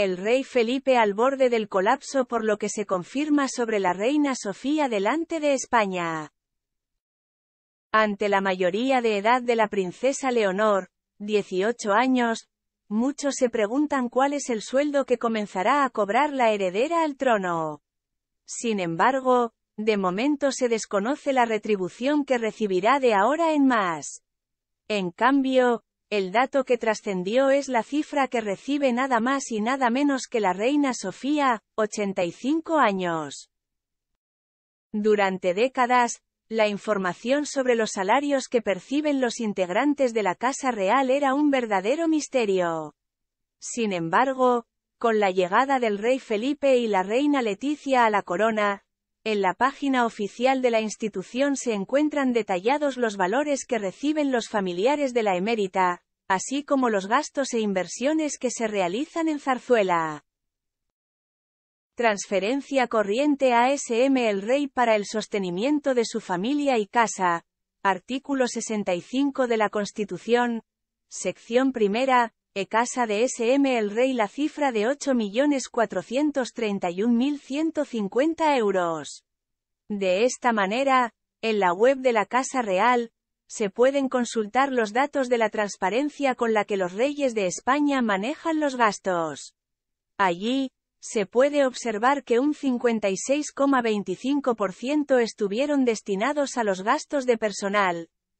El rey Felipe al borde del colapso por lo que se confirma sobre la reina Sofía delante de España. Ante la mayoría de edad de la princesa Leonor, 18 años, muchos se preguntan cuál es el sueldo que comenzará a cobrar la heredera al trono. Sin embargo, de momento se desconoce la retribución que recibirá de ahora en más. En cambio, el dato que trascendió es la cifra que recibe nada más y nada menos que la reina Sofía, 85 años. Durante décadas, la información sobre los salarios que perciben los integrantes de la Casa Real era un verdadero misterio. Sin embargo, con la llegada del rey Felipe y la reina Leticia a la corona, en la página oficial de la institución se encuentran detallados los valores que reciben los familiares de la emérita, así como los gastos e inversiones que se realizan en Zarzuela. Transferencia corriente ASM El Rey para el sostenimiento de su familia y casa. Artículo 65 de la Constitución. Sección primera. E casa de SM el Rey la cifra de 8.431.150 euros. De esta manera, en la web de la Casa Real, se pueden consultar los datos de la transparencia con la que los reyes de España manejan los gastos. Allí, se puede observar que un 56,25% estuvieron destinados a los gastos de personal,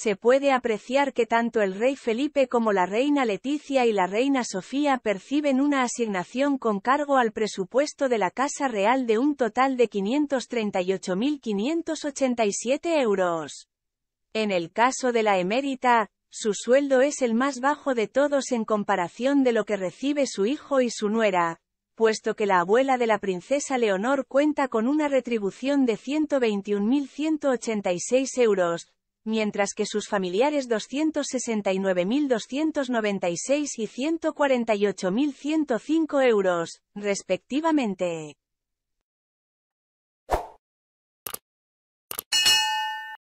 se puede apreciar que tanto el rey Felipe como la reina Leticia y la reina Sofía perciben una asignación con cargo al presupuesto de la Casa Real de un total de 538.587 euros. En el caso de la emérita, su sueldo es el más bajo de todos en comparación de lo que recibe su hijo y su nuera, puesto que la abuela de la princesa Leonor cuenta con una retribución de 121.186 euros, mientras que sus familiares 269.296 y 148.105 euros, respectivamente.